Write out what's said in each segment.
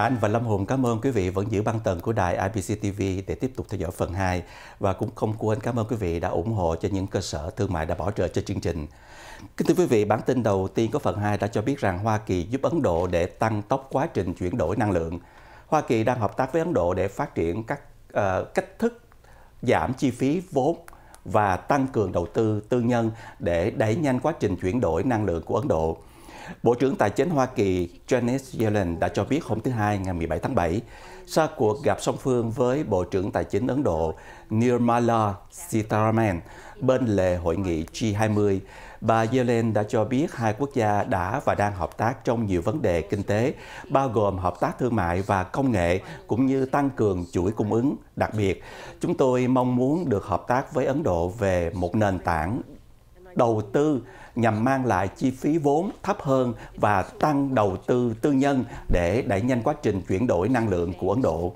Hà Anh và Lâm Hùng cảm ơn quý vị vẫn giữ băng tần của đài IBC TV để tiếp tục theo dõi phần 2 và cũng không quên cảm ơn quý vị đã ủng hộ cho những cơ sở thương mại đã bảo trợ cho chương trình. Kính thưa quý vị, bản tin đầu tiên của phần 2 đã cho biết rằng Hoa Kỳ giúp Ấn Độ để tăng tốc quá trình chuyển đổi năng lượng. Hoa Kỳ đang hợp tác với Ấn Độ để phát triển các uh, cách thức giảm chi phí vốn và tăng cường đầu tư tư nhân để đẩy nhanh quá trình chuyển đổi năng lượng của Ấn Độ. Bộ trưởng Tài chính Hoa Kỳ Janet Yellen đã cho biết hôm thứ Hai ngày 17 tháng 7, sau cuộc gặp song phương với Bộ trưởng Tài chính Ấn Độ Nirmala Sitharaman bên lề hội nghị G20, bà Yellen đã cho biết hai quốc gia đã và đang hợp tác trong nhiều vấn đề kinh tế, bao gồm hợp tác thương mại và công nghệ, cũng như tăng cường chuỗi cung ứng. Đặc biệt, chúng tôi mong muốn được hợp tác với Ấn Độ về một nền tảng đầu tư nhằm mang lại chi phí vốn thấp hơn và tăng đầu tư tư nhân để đẩy nhanh quá trình chuyển đổi năng lượng của Ấn Độ.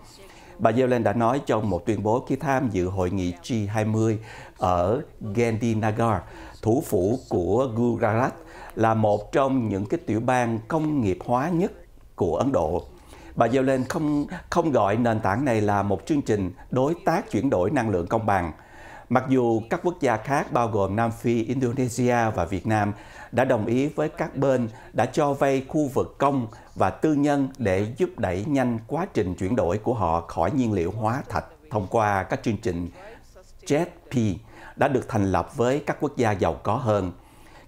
Bà Yellen đã nói trong một tuyên bố khi tham dự hội nghị G20 ở Gandhinagar, thủ phủ của Gujarat, là một trong những cái tiểu bang công nghiệp hóa nhất của Ấn Độ. Bà Yellen không không gọi nền tảng này là một chương trình đối tác chuyển đổi năng lượng công bằng Mặc dù các quốc gia khác bao gồm Nam Phi, Indonesia và Việt Nam đã đồng ý với các bên đã cho vay khu vực công và tư nhân để giúp đẩy nhanh quá trình chuyển đổi của họ khỏi nhiên liệu hóa thạch thông qua các chương trình JETP đã được thành lập với các quốc gia giàu có hơn.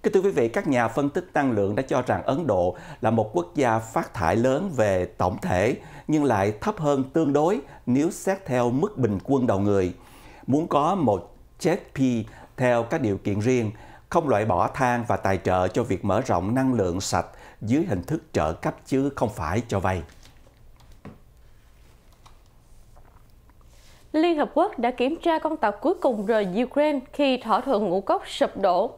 Kính thưa quý vị, các nhà phân tích năng lượng đã cho rằng Ấn Độ là một quốc gia phát thải lớn về tổng thể nhưng lại thấp hơn tương đối nếu xét theo mức bình quân đầu người – muốn có một JETP theo các điều kiện riêng, không loại bỏ than và tài trợ cho việc mở rộng năng lượng sạch dưới hình thức trợ cấp chứ không phải cho vay. Liên Hợp Quốc đã kiểm tra con tàu cuối cùng rời Ukraine khi thỏa thuận ngũ cốc sụp đổ.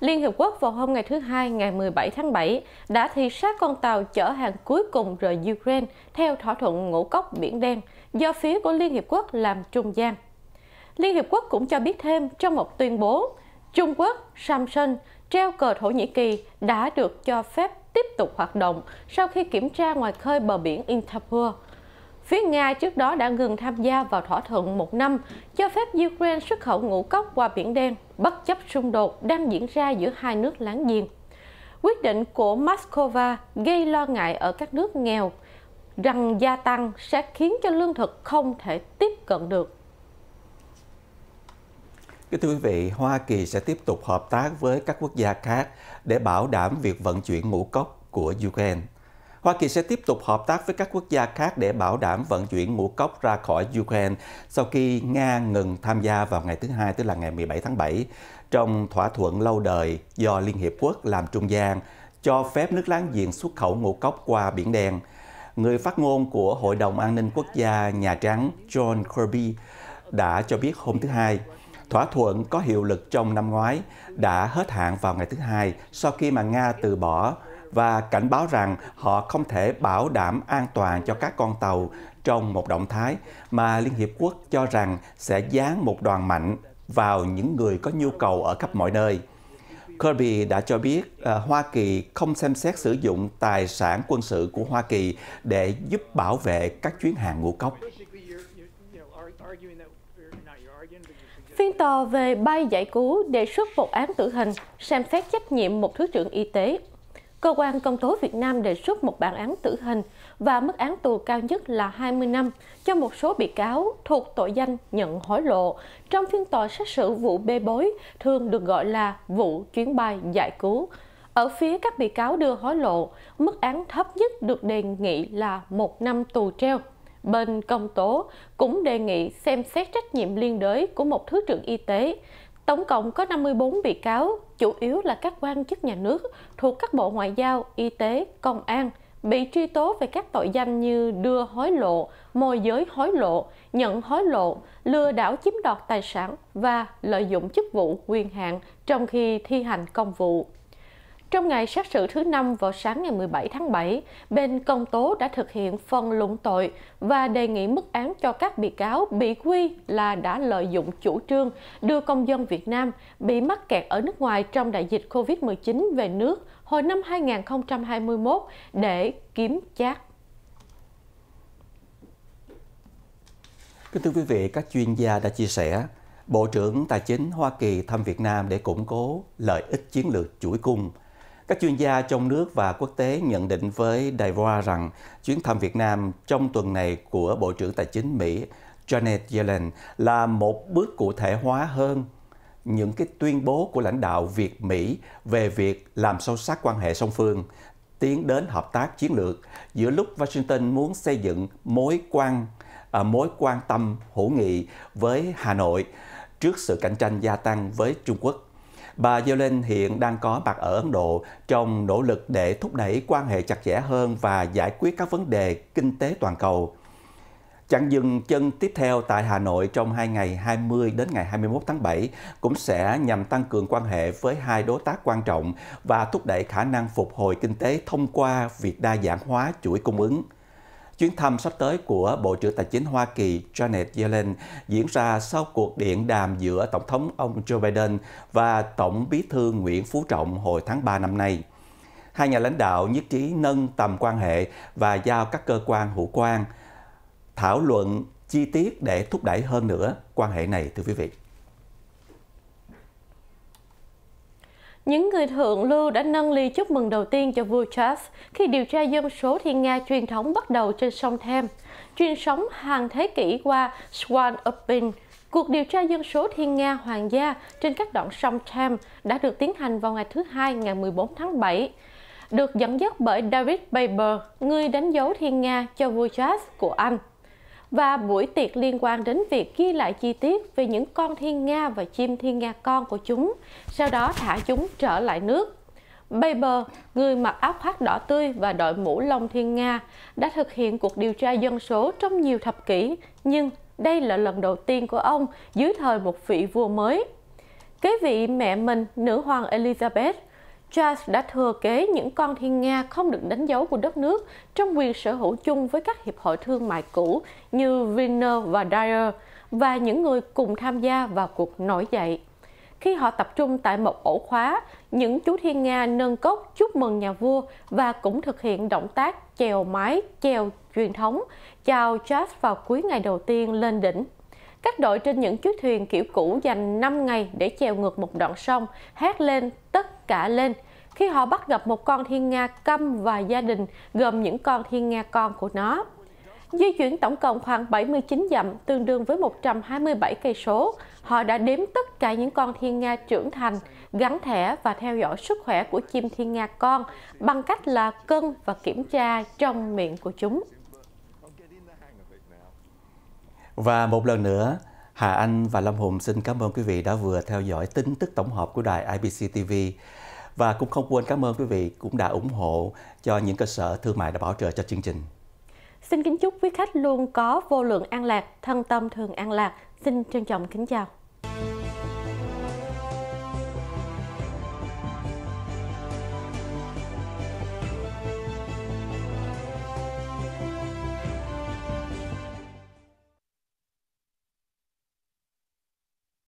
Liên hợp Quốc vào hôm ngày thứ Hai, ngày 17 tháng 7, đã thị sát con tàu chở hàng cuối cùng rời Ukraine theo thỏa thuận ngũ cốc Biển Đen do phía của Liên Hiệp Quốc làm trung gian. Liên Hiệp Quốc cũng cho biết thêm trong một tuyên bố, Trung Quốc, Samsung, treo cờ Thổ Nhĩ Kỳ đã được cho phép tiếp tục hoạt động sau khi kiểm tra ngoài khơi bờ biển Intapur. Phía Nga trước đó đã ngừng tham gia vào thỏa thuận một năm cho phép Ukraine xuất khẩu ngũ cốc qua Biển Đen, bất chấp xung đột đang diễn ra giữa hai nước láng giềng. Quyết định của Moscow gây lo ngại ở các nước nghèo rằng gia tăng sẽ khiến cho lương thực không thể tiếp cận được. Cái thưa quý vị, Hoa Kỳ sẽ tiếp tục hợp tác với các quốc gia khác để bảo đảm việc vận chuyển ngũ cốc của Ukraine. Hoa Kỳ sẽ tiếp tục hợp tác với các quốc gia khác để bảo đảm vận chuyển ngũ cốc ra khỏi Ukraine sau khi Nga ngừng tham gia vào ngày thứ Hai, tức là ngày 17 tháng 7, trong thỏa thuận lâu đời do Liên Hiệp Quốc làm trung gian cho phép nước láng giềng xuất khẩu ngũ cốc qua Biển Đen. Người phát ngôn của Hội đồng An ninh Quốc gia Nhà Trắng John Kirby đã cho biết hôm thứ Hai, Thỏa thuận có hiệu lực trong năm ngoái đã hết hạn vào ngày thứ Hai sau khi mà Nga từ bỏ và cảnh báo rằng họ không thể bảo đảm an toàn cho các con tàu trong một động thái mà Liên Hiệp Quốc cho rằng sẽ dán một đoàn mạnh vào những người có nhu cầu ở khắp mọi nơi. Kirby đã cho biết uh, Hoa Kỳ không xem xét sử dụng tài sản quân sự của Hoa Kỳ để giúp bảo vệ các chuyến hàng ngũ cốc. Phiên tòa về bay giải cứu đề xuất một án tử hình, xem xét trách nhiệm một thứ trưởng y tế. Cơ quan công tố Việt Nam đề xuất một bản án tử hình và mức án tù cao nhất là 20 năm cho một số bị cáo thuộc tội danh nhận hối lộ trong phiên tòa xét xử vụ bê bối thường được gọi là vụ chuyến bay giải cứu. Ở phía các bị cáo đưa hối lộ, mức án thấp nhất được đề nghị là một năm tù treo bên công tố cũng đề nghị xem xét trách nhiệm liên đới của một thứ trưởng y tế. Tổng cộng có 54 bị cáo, chủ yếu là các quan chức nhà nước thuộc các bộ ngoại giao, y tế, công an, bị truy tố về các tội danh như đưa hối lộ, môi giới hối lộ, nhận hối lộ, lừa đảo chiếm đoạt tài sản và lợi dụng chức vụ quyền hạn trong khi thi hành công vụ. Trong ngày xét xử thứ năm vào sáng ngày 17 tháng 7, bên công tố đã thực hiện phần luận tội và đề nghị mức án cho các bị cáo bị quy là đã lợi dụng chủ trương đưa công dân Việt Nam bị mắc kẹt ở nước ngoài trong đại dịch COVID-19 về nước hồi năm 2021 để kiếm chác. Kính thưa quý vị, các chuyên gia đã chia sẻ, Bộ trưởng Tài chính Hoa Kỳ thăm Việt Nam để củng cố lợi ích chiến lược chuỗi cung – các chuyên gia trong nước và quốc tế nhận định với Đài Voa rằng chuyến thăm Việt Nam trong tuần này của Bộ trưởng Tài chính Mỹ Janet Yellen là một bước cụ thể hóa hơn những cái tuyên bố của lãnh đạo Việt Mỹ về việc làm sâu sắc quan hệ song phương, tiến đến hợp tác chiến lược giữa lúc Washington muốn xây dựng mối quan à, mối quan tâm hữu nghị với Hà Nội trước sự cạnh tranh gia tăng với Trung Quốc Bà Yellen hiện đang có mặt ở Ấn Độ trong nỗ lực để thúc đẩy quan hệ chặt chẽ hơn và giải quyết các vấn đề kinh tế toàn cầu. Chặng dừng chân tiếp theo tại Hà Nội trong hai ngày 20 đến ngày 21 tháng 7 cũng sẽ nhằm tăng cường quan hệ với hai đối tác quan trọng và thúc đẩy khả năng phục hồi kinh tế thông qua việc đa dạng hóa chuỗi cung ứng. Chuyến thăm sắp tới của Bộ trưởng Tài chính Hoa Kỳ Janet Yellen diễn ra sau cuộc điện đàm giữa Tổng thống ông Joe Biden và Tổng bí thư Nguyễn Phú Trọng hồi tháng 3 năm nay. Hai nhà lãnh đạo nhất trí nâng tầm quan hệ và giao các cơ quan hữu quan thảo luận chi tiết để thúc đẩy hơn nữa quan hệ này thưa quý vị. Những người thượng lưu đã nâng ly chúc mừng đầu tiên cho vua Charles khi điều tra dân số thiên Nga truyền thống bắt đầu trên sông Thames. Truyền sống hàng thế kỷ qua Swan Upin, cuộc điều tra dân số thiên Nga hoàng gia trên các đoạn sông Thames đã được tiến hành vào ngày thứ Hai ngày 14 tháng 7 được dẫn dắt bởi David Baber, người đánh dấu thiên Nga cho vua Charles của Anh và buổi tiệc liên quan đến việc ghi lại chi tiết về những con thiên nga và chim thiên nga con của chúng, sau đó thả chúng trở lại nước. Baber, người mặc áo khoác đỏ tươi và đội mũ lông thiên nga, đã thực hiện cuộc điều tra dân số trong nhiều thập kỷ, nhưng đây là lần đầu tiên của ông dưới thời một vị vua mới. Kế vị mẹ mình, nữ hoàng Elizabeth, Charles đã thừa kế những con thiên nga không được đánh dấu của đất nước trong quyền sở hữu chung với các hiệp hội thương mại cũ như Viner và Dyer và những người cùng tham gia vào cuộc nổi dậy. Khi họ tập trung tại một ổ khóa, những chú thiên nga nâng cốc chúc mừng nhà vua và cũng thực hiện động tác chèo mái, chèo truyền thống, chào Charles vào cuối ngày đầu tiên lên đỉnh. Các đội trên những chiếc thuyền kiểu cũ dành 5 ngày để chèo ngược một đoạn sông, hát lên tất cả lên. Khi họ bắt gặp một con thiên nga câm và gia đình gồm những con thiên nga con của nó. Di chuyển tổng cộng khoảng 79 dặm, tương đương với 127 cây số. Họ đã đếm tất cả những con thiên nga trưởng thành, gắn thẻ và theo dõi sức khỏe của chim thiên nga con bằng cách là cân và kiểm tra trong miệng của chúng. Và một lần nữa, Hà Anh và Lâm Hùng xin cảm ơn quý vị đã vừa theo dõi tin tức tổng hợp của đài IBC TV. Và cũng không quên cảm ơn quý vị cũng đã ủng hộ cho những cơ sở thương mại đã bảo trợ cho chương trình. Xin kính chúc quý khách luôn có vô lượng an lạc, thân tâm thường an lạc. Xin trân trọng kính chào.